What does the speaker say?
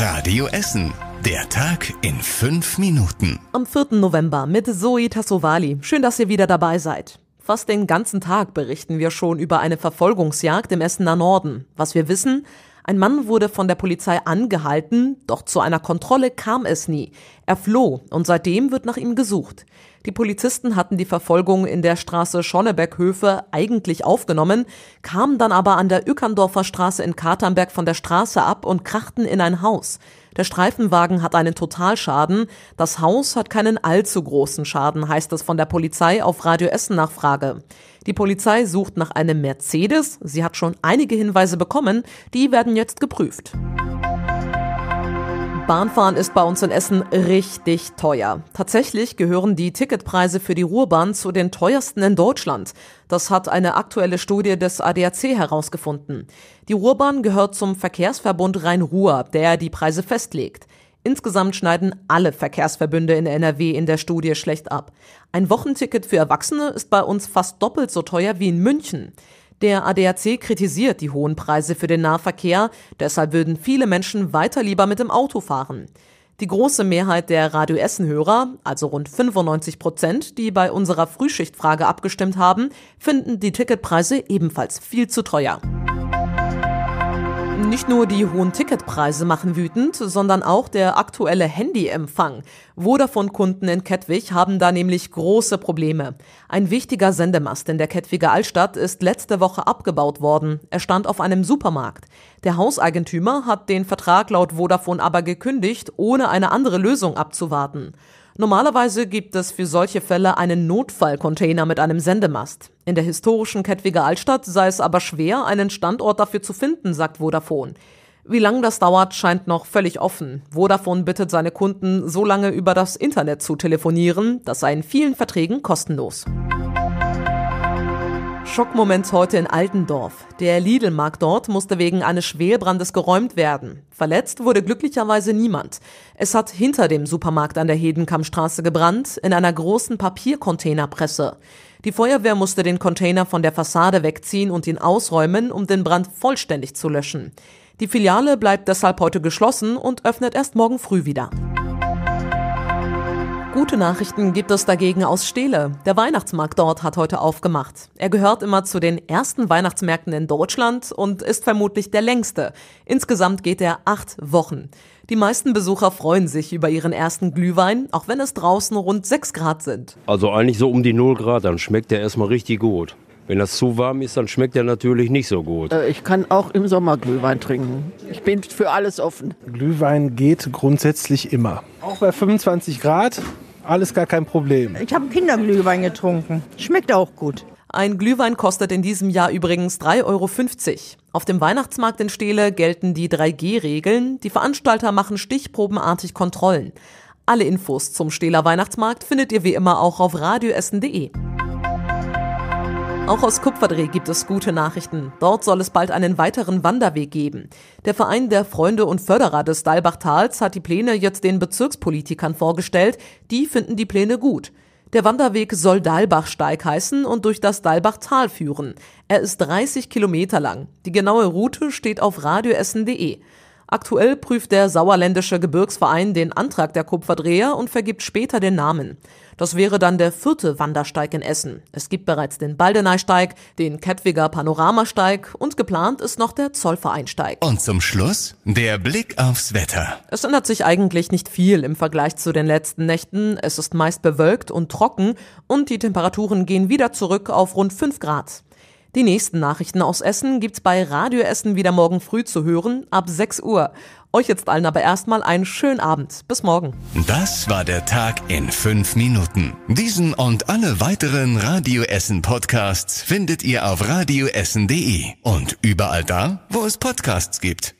Radio Essen. Der Tag in fünf Minuten. Am 4. November mit Zoe Tassovali. Schön, dass ihr wieder dabei seid. Fast den ganzen Tag berichten wir schon über eine Verfolgungsjagd im Essener Norden. Was wir wissen, ein Mann wurde von der Polizei angehalten, doch zu einer Kontrolle kam es nie. Er floh und seitdem wird nach ihm gesucht. Die Polizisten hatten die Verfolgung in der Straße schonnebeck eigentlich aufgenommen, kamen dann aber an der Ückendorfer Straße in Katernberg von der Straße ab und krachten in ein Haus. Der Streifenwagen hat einen Totalschaden. Das Haus hat keinen allzu großen Schaden, heißt es von der Polizei auf Radio Essen Nachfrage. Die Polizei sucht nach einem Mercedes. Sie hat schon einige Hinweise bekommen. Die werden jetzt geprüft. Bahnfahren ist bei uns in Essen richtig teuer. Tatsächlich gehören die Ticketpreise für die Ruhrbahn zu den teuersten in Deutschland. Das hat eine aktuelle Studie des ADAC herausgefunden. Die Ruhrbahn gehört zum Verkehrsverbund Rhein-Ruhr, der die Preise festlegt. Insgesamt schneiden alle Verkehrsverbünde in NRW in der Studie schlecht ab. Ein Wochenticket für Erwachsene ist bei uns fast doppelt so teuer wie in München. Der ADAC kritisiert die hohen Preise für den Nahverkehr, deshalb würden viele Menschen weiter lieber mit dem Auto fahren. Die große Mehrheit der Radio Essen-Hörer, also rund 95 Prozent, die bei unserer Frühschichtfrage abgestimmt haben, finden die Ticketpreise ebenfalls viel zu teuer. Nicht nur die hohen Ticketpreise machen wütend, sondern auch der aktuelle Handyempfang. Vodafone-Kunden in Kettwig haben da nämlich große Probleme. Ein wichtiger Sendemast in der Kettwiger Altstadt ist letzte Woche abgebaut worden. Er stand auf einem Supermarkt. Der Hauseigentümer hat den Vertrag laut Vodafone aber gekündigt, ohne eine andere Lösung abzuwarten. Normalerweise gibt es für solche Fälle einen Notfallcontainer mit einem Sendemast. In der historischen Kettwiger Altstadt sei es aber schwer, einen Standort dafür zu finden, sagt Vodafone. Wie lange das dauert, scheint noch völlig offen. Vodafone bittet seine Kunden, so lange über das Internet zu telefonieren. Das sei in vielen Verträgen kostenlos. Schockmoment heute in Altendorf. Der Lidl-Markt dort musste wegen eines Schwelbrandes geräumt werden. Verletzt wurde glücklicherweise niemand. Es hat hinter dem Supermarkt an der Hedenkammstraße gebrannt, in einer großen Papiercontainerpresse. Die Feuerwehr musste den Container von der Fassade wegziehen und ihn ausräumen, um den Brand vollständig zu löschen. Die Filiale bleibt deshalb heute geschlossen und öffnet erst morgen früh wieder. Gute Nachrichten gibt es dagegen aus Steele. Der Weihnachtsmarkt dort hat heute aufgemacht. Er gehört immer zu den ersten Weihnachtsmärkten in Deutschland und ist vermutlich der längste. Insgesamt geht er acht Wochen. Die meisten Besucher freuen sich über ihren ersten Glühwein, auch wenn es draußen rund sechs Grad sind. Also eigentlich so um die null Grad, dann schmeckt der erstmal richtig gut. Wenn das zu warm ist, dann schmeckt er natürlich nicht so gut. Äh, ich kann auch im Sommer Glühwein trinken. Ich bin für alles offen. Glühwein geht grundsätzlich immer. Auch bei 25 Grad, alles gar kein Problem. Ich habe Kinderglühwein getrunken. Schmeckt auch gut. Ein Glühwein kostet in diesem Jahr übrigens 3,50 Euro. Auf dem Weihnachtsmarkt in Steele gelten die 3G-Regeln. Die Veranstalter machen stichprobenartig Kontrollen. Alle Infos zum Steeler Weihnachtsmarkt findet ihr wie immer auch auf radioessen.de. Auch aus Kupferdreh gibt es gute Nachrichten. Dort soll es bald einen weiteren Wanderweg geben. Der Verein der Freunde und Förderer des Dalbachtals hat die Pläne jetzt den Bezirkspolitikern vorgestellt. Die finden die Pläne gut. Der Wanderweg soll Dalbachsteig heißen und durch das Dalbachtal führen. Er ist 30 Kilometer lang. Die genaue Route steht auf radioessen.de. Aktuell prüft der Sauerländische Gebirgsverein den Antrag der Kupferdreher und vergibt später den Namen. Das wäre dann der vierte Wandersteig in Essen. Es gibt bereits den Baldeneysteig, den Kettwiger Panoramasteig und geplant ist noch der Zollvereinsteig. Und zum Schluss der Blick aufs Wetter. Es ändert sich eigentlich nicht viel im Vergleich zu den letzten Nächten. Es ist meist bewölkt und trocken und die Temperaturen gehen wieder zurück auf rund 5 Grad. Die nächsten Nachrichten aus Essen gibt's bei Radio Essen wieder morgen früh zu hören, ab 6 Uhr. Euch jetzt allen aber erstmal einen schönen Abend. Bis morgen. Das war der Tag in 5 Minuten. Diesen und alle weiteren Radio Essen Podcasts findet ihr auf radioessen.de und überall da, wo es Podcasts gibt.